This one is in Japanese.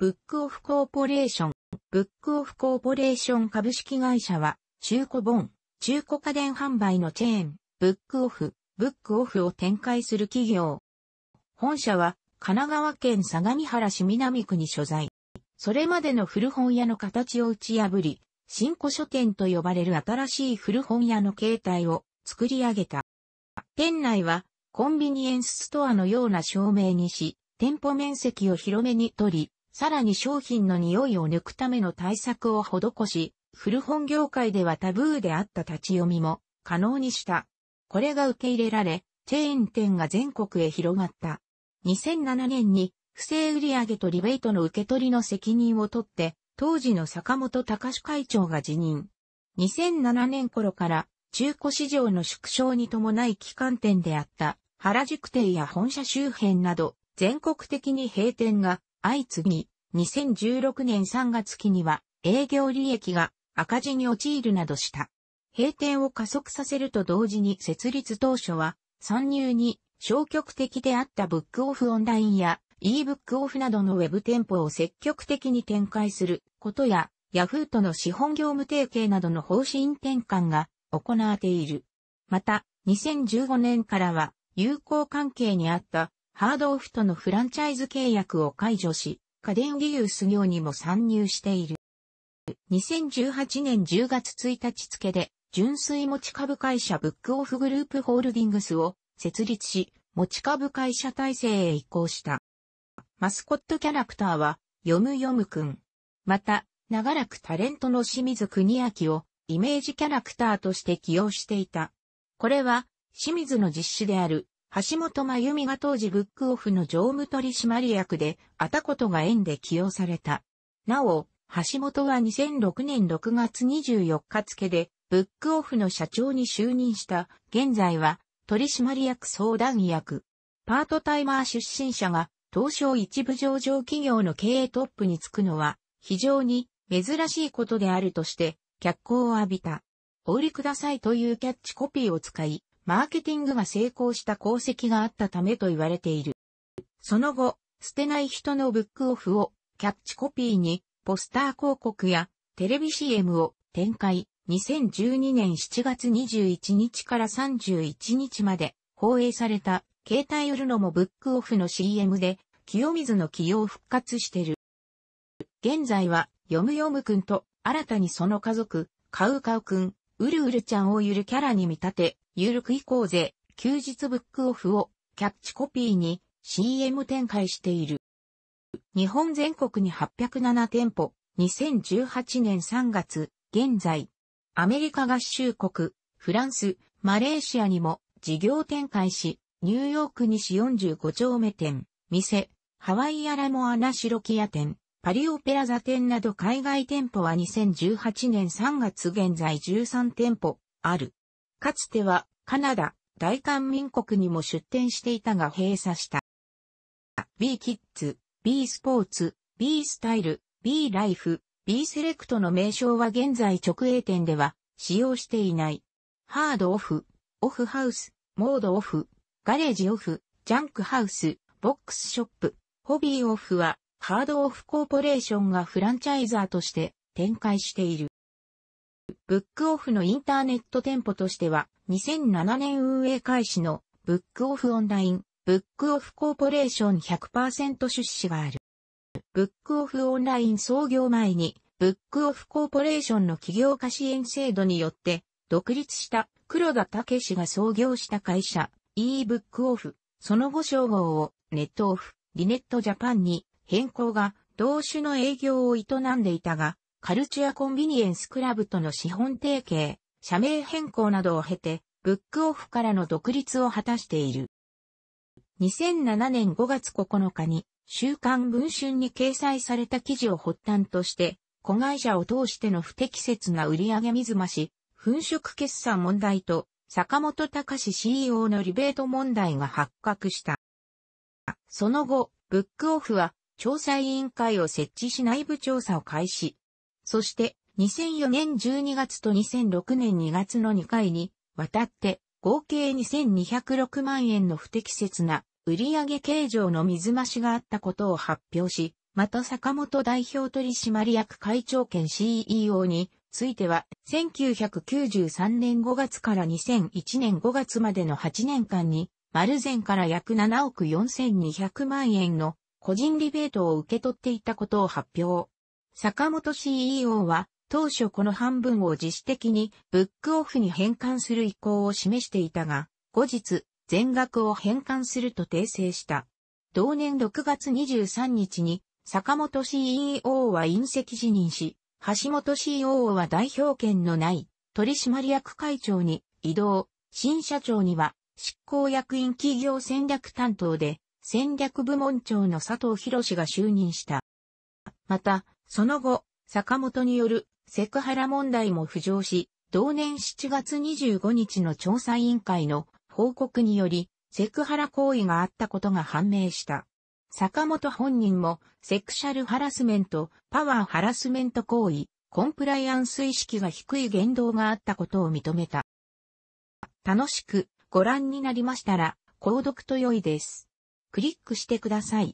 ブックオフコーポレーション。ブックオフコーポレーション株式会社は、中古本、中古家電販売のチェーン、ブックオフ、ブックオフを展開する企業。本社は、神奈川県相模原市南区に所在。それまでの古本屋の形を打ち破り、新古書店と呼ばれる新しい古本屋の形態を作り上げた。店内はコンビニエンスストアのような照明にし、店舗面積を広めに取り、さらに商品の匂いを抜くための対策を施し、古本業界ではタブーであった立ち読みも可能にした。これが受け入れられ、チェーン店が全国へ広がった。2007年に不正売上とリベートの受け取りの責任を取って、当時の坂本隆会長が辞任。2007年頃から中古市場の縮小に伴い機関店であった原宿店や本社周辺など全国的に閉店が相次ぎ、2016年3月期には営業利益が赤字に陥るなどした。閉店を加速させると同時に設立当初は参入に消極的であったブックオフオンラインや ebook オフなどのウェブ店舗を積極的に展開することやヤフーとの資本業務提携などの方針転換が行われている。また、2015年からは友好関係にあったハードオフとのフランチャイズ契約を解除し、家電リユース業にも参入している。2018年10月1日付で、純粋持ち株会社ブックオフグループホールディングスを設立し、持ち株会社体制へ移行した。マスコットキャラクターは、読む読むくん。また、長らくタレントの清水国明をイメージキャラクターとして起用していた。これは、清水の実施である橋本真由美が当時ブックオフの常務取締役で、あたことが縁で起用された。なお、橋本は2006年6月24日付で、ブックオフの社長に就任した、現在は、取締役相談役。パートタイマー出身者が、東証一部上場企業の経営トップに就くのは、非常に珍しいことであるとして、脚光を浴びた。お売りくださいというキャッチコピーを使い、マーケティングが成功した功績があったためと言われている。その後、捨てない人のブックオフをキャッチコピーにポスター広告やテレビ CM を展開2012年7月21日から31日まで放映された携帯売るのもブックオフの CM で清水の起用復活してる。現在はヨむヨむくんと新たにその家族、カウカウくん、うるうるちゃんをゆるキャラに見立てゆるくいこうぜ、休日ブックオフをキャッチコピーに CM 展開している。日本全国に807店舗、2018年3月、現在、アメリカ合衆国、フランス、マレーシアにも事業展開し、ニューヨーク西45丁目店、店、ハワイアラモアナシロキア店、パリオペラ座店など海外店舗は2018年3月現在13店舗ある。かつてはカナダ、大韓民国にも出店していたが閉鎖した。B キッズ、B スポーツ、B スタイル、B ライフ、B セレクトの名称は現在直営店では使用していない。ハードオフ、オフハウス、モードオフ、ガレージオフ、ジャンクハウス、ボックスショップ、ホビーオフはハードオフコーポレーションがフランチャイザーとして展開している。ブックオフのインターネット店舗としては、2007年運営開始のブックオフオンライン、ブックオフコーポレーション100%出資がある。ブックオフオンライン創業前に、ブックオフコーポレーションの起業家支援制度によって、独立した黒田武氏が創業した会社、e ブックオフ、その後称号をネットオフ、リネットジャパンに変更が同種の営業を営んでいたが、カルチュアコンビニエンスクラブとの資本提携、社名変更などを経て、ブックオフからの独立を果たしている。2007年5月9日に、週刊文春に掲載された記事を発端として、子会社を通しての不適切な売上水増し、粉飾決算問題と、坂本隆 CEO のリベート問題が発覚した。その後、ブックオフは、調査委員会を設置し内部調査を開始、そして2004年12月と2006年2月の2回にわたって合計2206万円の不適切な売上計上の水増しがあったことを発表し、また坂本代表取締役会長兼 CEO については、1993年5月から2001年5月までの8年間に、丸善から約7億4200万円の個人リベートを受け取っていたことを発表。坂本 CEO は、当初この半分を自主的にブックオフに返還する意向を示していたが、後日、全額を返還すると訂正した。同年6月23日に、坂本 CEO は隕石辞任し、橋本 COO は代表権のない取締役会長に移動、新社長には執行役員企業戦略担当で戦略部門長の佐藤博氏が就任した。また、その後、坂本によるセクハラ問題も浮上し、同年7月25日の調査委員会の報告により、セクハラ行為があったことが判明した。坂本本人も、セクシャルハラスメント、パワーハラスメント行為、コンプライアンス意識が低い言動があったことを認めた。楽しくご覧になりましたら、購読と良いです。クリックしてください。